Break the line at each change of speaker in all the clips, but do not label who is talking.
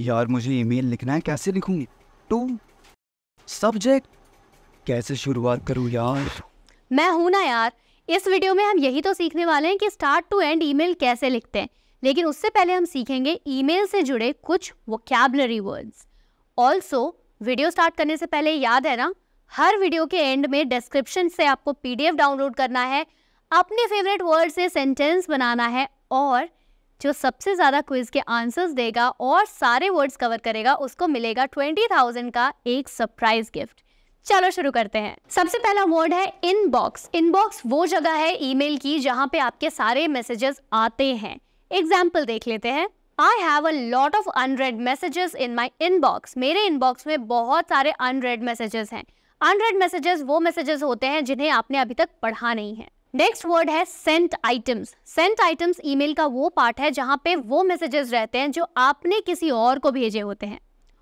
यार मुझे ईमेल लिखना है कैसे लिखूंगी टू सब्जेक्ट कैसे शुरुआत करूं यार मैं हूं ना यार इस वीडियो में हम यही तो सीखने वाले हैं कि स्टार्ट टू एंड ईमेल कैसे लिखते हैं लेकिन उससे पहले हम सीखेंगे ईमेल से जुड़े कुछ vocabulary words also video start करने से पहले याद है ना हर वीडियो के एंड में डिस्क्रिप्शन से आपको पीडीएफ डाउनलोड करना है अपने फेवरेट वर्ड से सेंटेंस बनाना है और जो सबसे ज़्यादा क्विज के आंसर्स देगा और सारे वर्ड्स कवर करेगा उसको मिलेगा ट्वेंटी थाउजेंड का एक सरप्राइज गिफ्ट चलो शुरू करते हैं सबसे पहला वर्ड है इनबॉक्स इनबॉक्स वो जगह है ईमेल की जहाँ पे आपके सारे मैसेजेस आते हैं एग्जाम्पल देख लेते हैं I have a lot of unread messages in my inbox मेरे इनबॉक्स में बहुत सारे अनरेड मैसेजेस हैं अनरेड मैसेजेस वो मैसेजेस होते हैं जिन्हें आपने अभी तक पढ़ा नहीं है नेक्स्ट वर्ड है sent items sent items email का वो पार्ट है जहाँ पे वो मैसेजेस रहते हैं जो आपने किसी और को भेजे होते हैं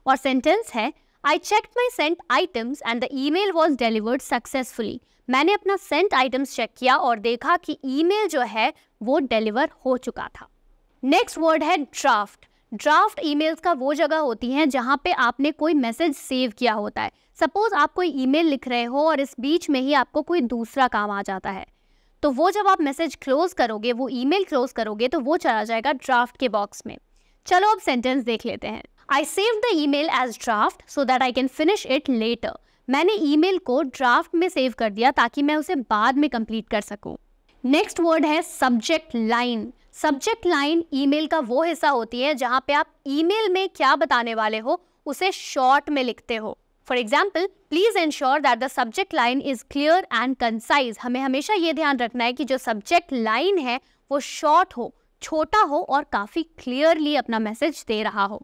और सेंटेंस है I check my sent items and the email was delivered successfully मैंने अपना सेंट आइटम्स चेक किया और देखा कि मेल जो है वो डिलीवर हो चुका था नेक्स्ट वर्ड है ड्राफ्ट ड्राफ्ट ईमेल्स का वो जगह होती है जहाँ पे आपने कोई मैसेज सेव किया होता है सपोज आप कोई ईमेल लिख रहे हो और इस बीच में ही आपको कोई दूसरा काम आ जाता है तो वो जब आप मैसेज क्लोज करोगे वो ईमेल क्लोज करोगे तो वो चला जाएगा ड्राफ्ट के बॉक्स में चलो अब सेंटेंस देख लेते हैं I save the mail as draft so that I can finish it later मैंने ईमेल को ड्राफ्ट में सेव कर दिया ताकि मैं उसे बाद में कंप्लीट कर सकूं। नेक्स्ट वर्ड है subject line subject line email का वो हिस्सा होती है जहाँ पे आप ईमेल में क्या बताने वाले हो उसे शॉर्ट में लिखते हो for example please ensure that the subject line is clear and concise हमें हमेशा ये ध्यान रखना है कि जो सब्जेक्ट लाइन है वो शॉर्ट हो छोटा हो और काफ़ी क्लियरली अपना मैसेज दे रहा हो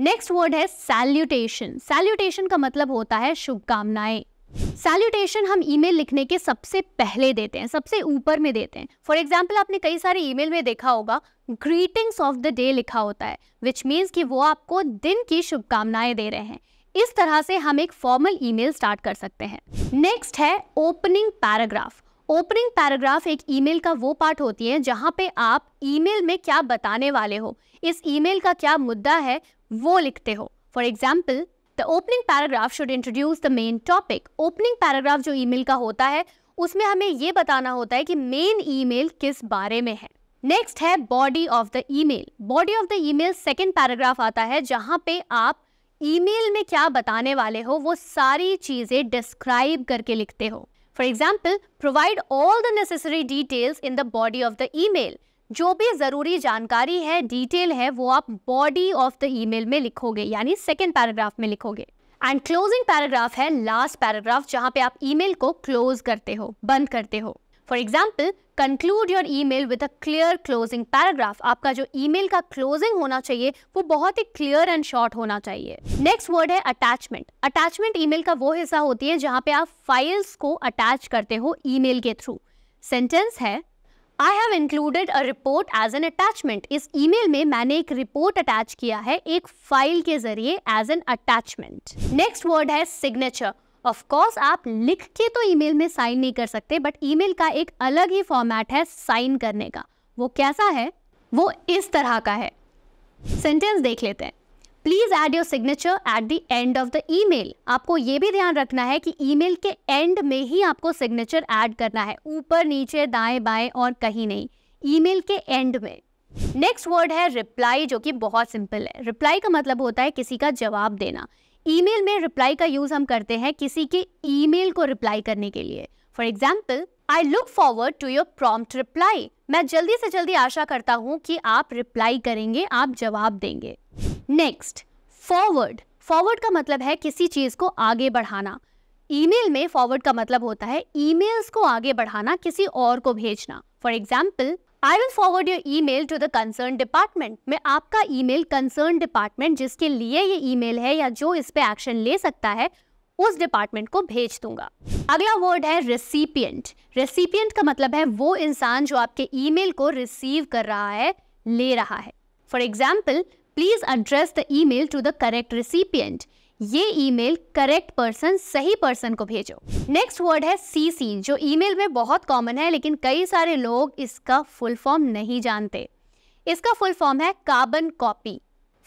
नेक्स्ट वर्ड है सैल्यूटेशन सैल्यूटेशन का मतलब होता है शुभकामनाएं सैल्यूटेशन हम ईमेल लिखने के सबसे पहले देते हैं सबसे ऊपर में देते हैं फॉर एग्जाम्पल आपने कई सारे ईमेल में देखा होगा ग्रीटिंग्स ऑफ द डे लिखा होता है विच मीन्स कि वो आपको दिन की शुभकामनाएं दे रहे हैं इस तरह से हम एक फॉर्मल ईमेल स्टार्ट कर सकते हैं नेक्स्ट है ओपनिंग पैराग्राफ ओपनिंग पैराग्राफ एक ईमेल का वो पार्ट होती है जहाँ पे आप ईमेल में क्या बताने वाले हो इस ईमेल का क्या मुद्दा है वो लिखते हो for example the opening paragraph should introduce the main topic opening paragraph जो ईमेल का होता है उसमें हमें ये बताना होता है कि मेन ईमेल किस बारे में है नेक्स्ट है body of the email body of the email second paragraph आता है जहाँ पे आप ईमेल में क्या बताने वाले हो वो सारी चीज़ें डिस्क्राइब करके लिखते हो for example provide all the necessary details in the body of the email जो भी ज़रूरी जानकारी है डिटेल है वो आप बॉडी ऑफ द ईमेल में लिखोगे यानी सेकेंड पैराग्राफ में लिखोगे एंड क्लोजिंग पैराग्राफ है लास्ट पैराग्राफ जहाँ पे आप ईमेल को क्लोज करते हो बंद करते हो for example conclude your email with a clear closing paragraph आपका जो ई मेल का क्लोजिंग होना चाहिए वो बहुत ही क्लियर एंड शॉर्ट होना चाहिए नेक्स्ट वर्ड है अटैचमेंट अटैचमेंट ई मेल का वो हिस्सा होती है जहाँ पे आप फाइल्स को अटैच करते हो ई मेल के थ्रू सेंटेंस है I have included a report as an attachment इस ईमेल में मैंने एक रिपोर्ट अटैच किया है एक फाइल के जरिए as an attachment next word है सिग्नेचर ऑफकोर्स आप लिख के तो ईमेल में साइन नहीं कर सकते बट ईमेल का एक अलग ही फॉर्मेट है साइन करने का वो कैसा है वो इस तरह का है सेंटेंस देख लेते हैं please add your signature at the end of the email आपको ये भी ध्यान रखना है कि ईमेल के एंड में ही आपको सिग्नेचर ऐड करना है ऊपर नीचे दाएं बाएं और कहीं नहीं ईमेल के एंड में नेक्स्ट वर्ड है रिप्लाई जो कि बहुत सिंपल है रिप्लाई का मतलब होता है किसी का जवाब देना ईमेल में रिप्लाई का यूज हम करते हैं किसी के ईमेल को रिप्लाई करने के लिए for example I look forward to your prompt reply मैं जल्दी से जल्दी आशा करता हूँ कि आप रिप्लाई करेंगे आप जवाब देंगे नेक्स्ट फॉरवर्ड फॉरवर्ड का मतलब है किसी चीज़ को आगे बढ़ाना ईमेल में फॉरवर्ड का मतलब होता है ईमेल्स को आगे बढ़ाना किसी और को भेजना for example I will forward your mail to the concern department मैं आपका ई मेल कंसर्न डिपार्टमेंट जिसके लिए ये ई मेल है या जो इस पे एक्शन ले सकता है उस डिपार्टमेंट को भेज दूंगा अगला वर्ड है रेसिपियंट रेसिपियंट का मतलब है वो इंसान जो आपके ईमेल को रिसीव कर रहा है ले रहा है for example please address the email to the correct recipient ये ईमेल करेक्ट पर्सन सही पर्सन को भेजो नेक्स्ट वर्ड है सी सी जो ईमेल में बहुत कॉमन है लेकिन कई सारे लोग इसका फुल फॉर्म नहीं जानते इसका फुल फॉर्म है carbon copy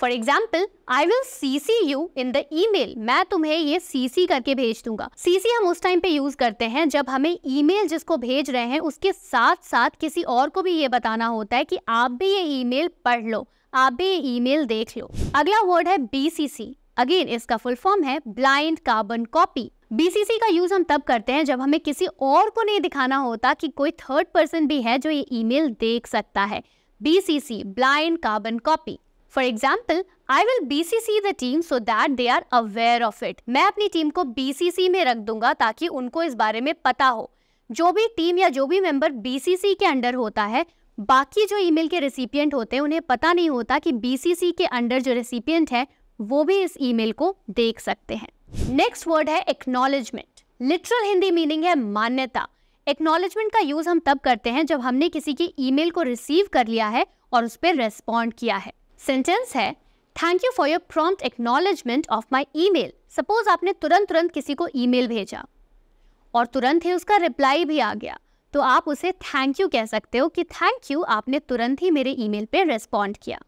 for example I will C C you in the email मैं तुम्हें ये सी सी करके भेज दूंगा सी सी हम उस टाइम पे यूज करते हैं जब हमें ई मेल जिसको भेज रहे हैं उसके साथ साथ किसी और को भी ये बताना होता है कि आप भी ये ई मेल पढ़ लो आप भी ये ई मेल देख लो अगला वर्ड है बी सी सी अगेन इसका फुल फॉर्म है ब्लाइंड कार्बन कॉपी BCC का यूज हम तब करते हैं जब हमें किसी और को नहीं दिखाना होता कि कोई थर्ड पर्सन भी है जो ये ईमेल देख सकता है BCC blind carbon copy for example I will BCC the team so that they are aware of it मैं अपनी टीम को BCC में रख दूंगा ताकि उनको इस बारे में पता हो जो भी टीम या जो भी मेंबर BCC के अंडर होता है बाकी जो ईमेल के रेसिपियंट होते हैं उन्हें पता नहीं होता कि BCC के अंडर जो रेसिपियंट है वो भी इस ईमेल को देख सकते हैं नेक्स्ट वर्ड है एक्नोलेजमेंट लिटरल हिंदी मीनिंग है मान्यता एक्नोलेजमेंट का यूज़ हम तब करते हैं जब हमने किसी की ईमेल को रिसीव कर लिया है और उस पर रेस्पॉन्ड किया है सेंटेंस है thank you for your prompt acknowledgement of my email suppose आपने तुरंत तुरंत किसी को ईमेल भेजा और तुरंत ही उसका रिप्लाई भी आ गया तो आप उसे थैंक यू कह सकते हो कि थैंक यू आपने तुरंत ही मेरे ईमेल पे रेस्पॉन्ड किया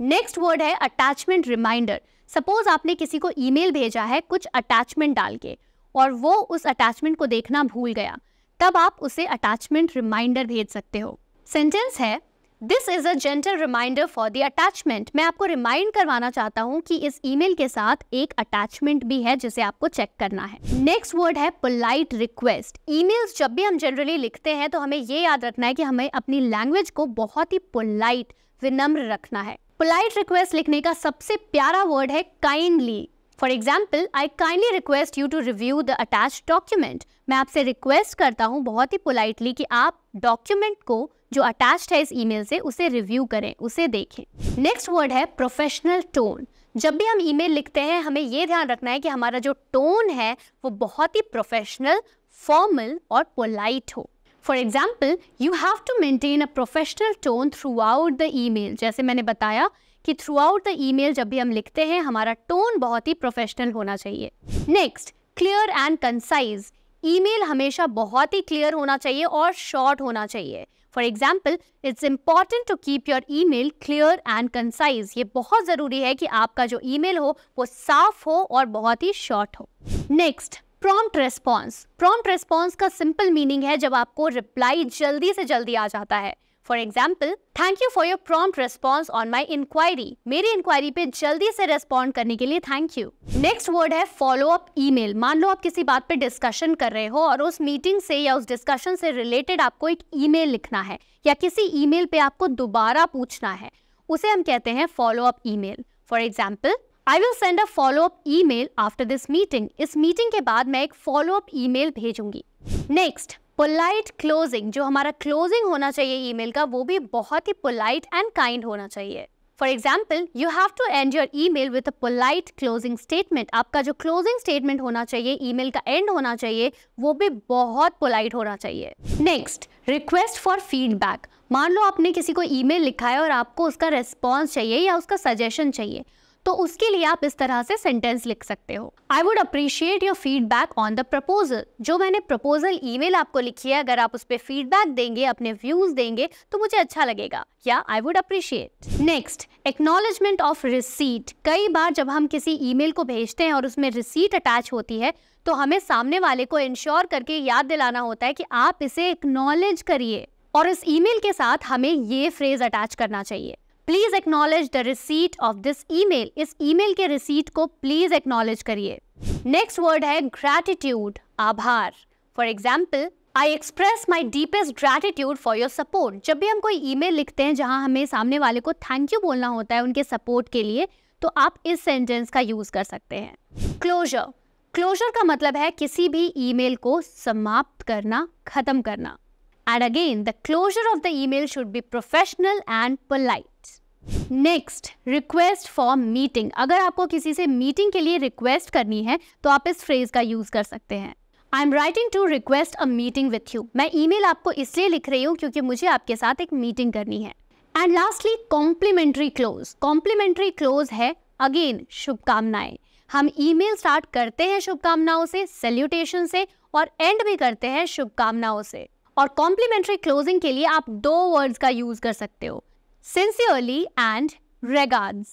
नेक्स्ट वर्ड है अटैचमेंट रिमाइंडर सपोज आपने किसी को ईमेल भेजा है कुछ अटैचमेंट डाल के और वो उस अटैचमेंट को देखना भूल गया तब आप उसे अटैचमेंट रिमाइंडर भेज सकते हो सेंटेंस है this is a gentle reminder for the attachment मैं आपको रिमाइंड करवाना चाहता हूँ कि इस ईमेल के साथ एक अटैचमेंट भी है जिसे आपको चेक करना है नेक्स्ट वर्ड है पोलाइट रिक्वेस्ट ईमेल्स जब भी हम जनरली लिखते हैं तो हमें ये याद रखना है कि हमें अपनी लैंग्वेज को बहुत ही पोलाइट विनम्र रखना है पोलाइट रिक्वेस्ट लिखने का सबसे प्यारा वर्ड है kindly for example I kindly request you to review the attach document मैं आपसे रिक्वेस्ट करता हूँ बहुत ही पोलाइटली कि आप डॉक्यूमेंट को जो अटैच्ड है इस ईमेल से उसे रिव्यू करें उसे देखें नेक्स्ट वर्ड है प्रोफेशनल टोन जब भी हम ईमेल लिखते हैं हमें ये ध्यान रखना है कि हमारा जो टोन है वो बहुत ही प्रोफेशनल फॉर्मल और पोलाइट हो for example you have to maintain a professional tone throughout the email जैसे मैंने बताया कि थ्रू आउट द ईमेल जब भी हम लिखते हैं हमारा टोन बहुत ही प्रोफेशनल होना चाहिए next clear and concise email हमेशा बहुत ही क्लियर होना चाहिए और शॉर्ट होना चाहिए for example it's important to keep your email clear and concise ये बहुत ज़रूरी है कि आपका जो ई मेल हो वो साफ हो और बहुत ही शॉर्ट हो next prompt response prompt response का सिंपल मीनिंग है जब आपको रिप्लाई जल्दी से जल्दी आ जाता है for example thank you for your prompt response on my inquiry मेरी इंक्वायरी पे जल्दी से रेस्पॉन्ड करने के लिए थैंक यू नेक्स्ट वर्ड है फॉलो अप ई मेल मान लो आप किसी बात पे डिस्कशन कर रहे हो और उस मीटिंग से या उस डिस्कशन से रिलेटेड आपको एक ई मेल लिखना है या किसी ई मेल पे आपको दोबारा पूछना है उसे हम कहते हैं follow up email for example I will send a follow up email after this meeting इस मीटिंग के बाद मैं एक फॉलो अप ई मेल भेजूंगी नेक्स्ट पोलाइट क्लोजिंग जो हमारा क्लोजिंग होना चाहिए ई मेल का वो भी बहुत ही पोलाइट एंड काइंड होना चाहिए for example you have to end your email with a polite closing statement आपका जो क्लोजिंग स्टेटमेंट होना चाहिए ई मेल का एंड होना चाहिए वो भी बहुत पोलाइट होना चाहिए नेक्स्ट रिक्वेस्ट फॉर फीडबैक मान लो आपने किसी को ई मेल लिखा है और आपको उसका रिस्पॉन्स चाहिए या उसका सजेशन चाहिए तो उसके लिए आप इस तरह से सेंटेंस लिख सकते हो I would appreciate your feedback on the proposal जो मैंने प्रपोजल ईमेल आपको लिखी है अगर आप उस पर फीडबैक देंगे अपने व्यूज देंगे तो मुझे अच्छा लगेगा या I would appreciate next acknowledgement of receipt कई बार जब हम किसी ईमेल को भेजते हैं और उसमें रिसीट अटैच होती है तो हमें सामने वाले को इंश्योर करके याद दिलाना होता है कि आप इसे एक्नोलेज करिए और इस ईमेल के साथ हमें ये फ्रेज अटैच करना चाहिए please acknowledge the receipt of this email इस ईमेल के रिसीट को प्लीज़ एक्नोलेज करिए नेक्स्ट वर्ड है ग्रेटिट्यूड आभार for example I express my deepest gratitude for your support जब भी हम कोई मेल लिखते हैं जहाँ हमें सामने वाले को थैंक यू बोलना होता है उनके सपोर्ट के लिए तो आप इस सेंटेंस का यूज़ कर सकते हैं क्लोजर क्लोजर का मतलब है किसी भी ईमेल को समाप्त करना खत्म करना and again the closure of the email should be professional and polite next request for meeting अगर आपको किसी से मीटिंग के लिए रिक्वेस्ट करनी है तो आप इस फ्रेज का यूज कर सकते हैं I am writing to request a meeting with you मैं ई आपको इसलिए लिख रही हूँ क्योंकि मुझे आपके साथ एक मीटिंग करनी है and lastly complimentary close complimentary close है अगेन शुभकामनाएं हम ईमेल स्टार्ट करते हैं शुभकामनाओं से सैल्यूटेशन से और एंड भी करते हैं शुभकामनाओं से और कॉम्प्लीमेंट्री क्लोजिंग के लिए आप दो वर्ड्स का यूज कर सकते हो sincerely and regards.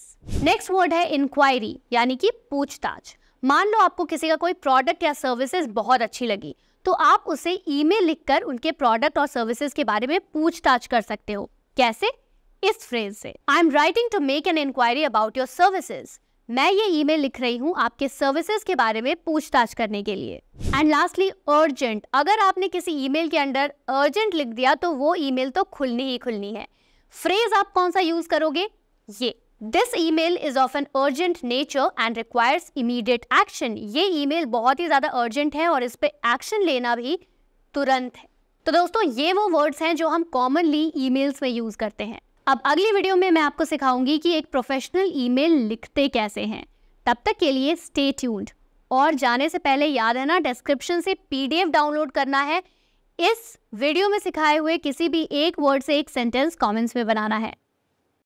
Next word है इंक्वायरी यानी कि पूछताछ मान लो आपको किसी का कोई प्रोडक्ट या सर्विसेज बहुत अच्छी लगी तो आप उसे ईमेल लिखकर उनके प्रोडक्ट और सर्विसेज के बारे में पूछताछ कर सकते हो कैसे इस फ्रेज से I am writing to make an inquiry about your services मैं ये ईमेल लिख रही हूँ आपके सर्विसेज के बारे में पूछताछ करने के लिए एंड लास्टली अर्जेंट अगर आपने किसी ईमेल के अंडर अर्जेंट लिख दिया तो वो ईमेल तो खुलनी ही खुलनी है फ्रेज आप कौन सा यूज करोगे ये this email is of an urgent nature and requires immediate action ये ई मेल बहुत ही ज़्यादा अर्जेंट है और इस पर एक्शन लेना भी तुरंत है तो दोस्तों ये वो वर्ड्स हैं जो हम कॉमनली ई मेल्स में यूज़ करते हैं अब अगली वीडियो में मैं आपको सिखाऊंगी कि एक प्रोफेशनल ईमेल लिखते कैसे हैं तब तक के लिए स्टे ट्यून्ड और जाने से पहले याद है ना डिस्क्रिप्शन से पीडीएफ डाउनलोड करना है इस वीडियो में सिखाए हुए किसी भी एक वर्ड से एक सेंटेंस कमेंट्स में बनाना है